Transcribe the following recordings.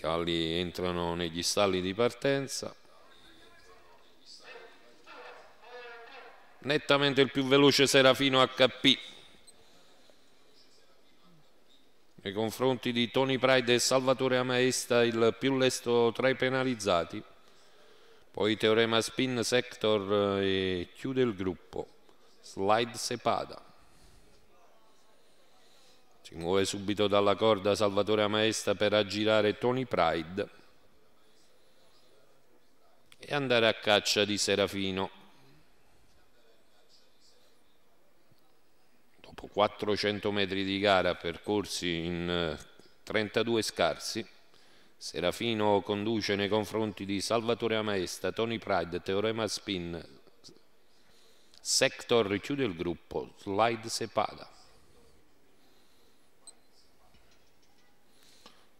cavalli entrano negli stalli di partenza nettamente il più veloce Serafino HP nei confronti di Tony Pride e Salvatore Amaesta il più lesto tra i penalizzati poi Teorema Spin Sector eh, e chiude il gruppo Slide Sepada si muove subito dalla corda Salvatore Amaesta per aggirare Tony Pride e andare a caccia di Serafino. Dopo 400 metri di gara percorsi in 32 eh, scarsi, Serafino conduce nei confronti di Salvatore Amaesta, Tony Pride, Teorema Spin, Sector chiude il gruppo, Slide Sepada.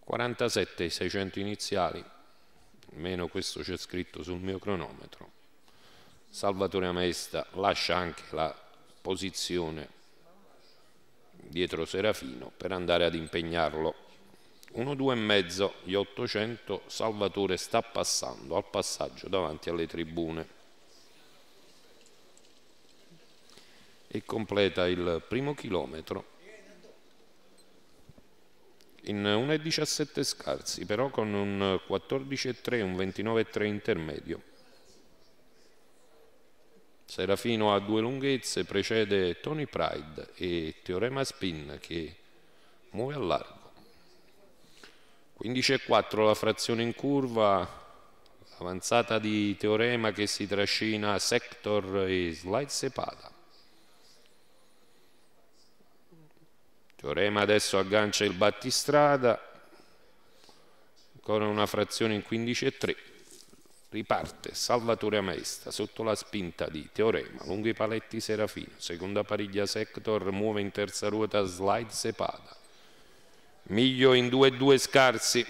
47 i 600 iniziali, meno questo c'è scritto sul mio cronometro. Salvatore Amesta lascia anche la posizione dietro Serafino per andare ad impegnarlo. 1 mezzo, gli 800, Salvatore sta passando al passaggio davanti alle tribune. E completa il primo chilometro in 1,17 scarsi, però con un 14,3 e un 29,3 intermedio. Serafino ha due lunghezze precede Tony Pride e Teorema Spin che muove a largo. 15,4 la frazione in curva, avanzata di Teorema che si trascina Sector e Slide Sepata. Teorema adesso aggancia il battistrada ancora una frazione in 15 e 3 riparte Salvatore Maesta sotto la spinta di Teorema lungo i paletti Serafino seconda pariglia Sector muove in terza ruota Slide Sepada Miglio in 2-2 scarsi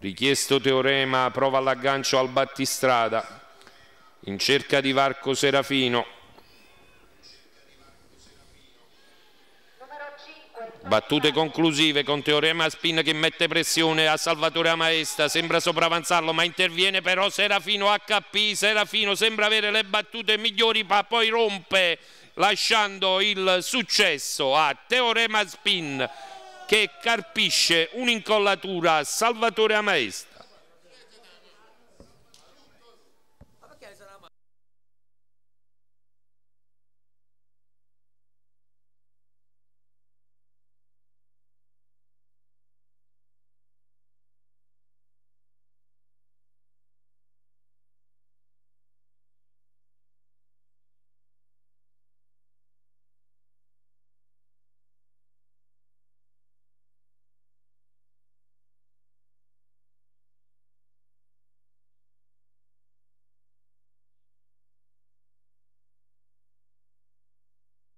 richiesto Teorema prova l'aggancio al battistrada in cerca di Varco Serafino Battute conclusive con Teorema Spin che mette pressione a Salvatore Amaesta, sembra sopravanzarlo ma interviene però Serafino HP, Serafino sembra avere le battute migliori ma poi rompe lasciando il successo a Teorema Spin che carpisce un'incollatura a Salvatore Amaesta.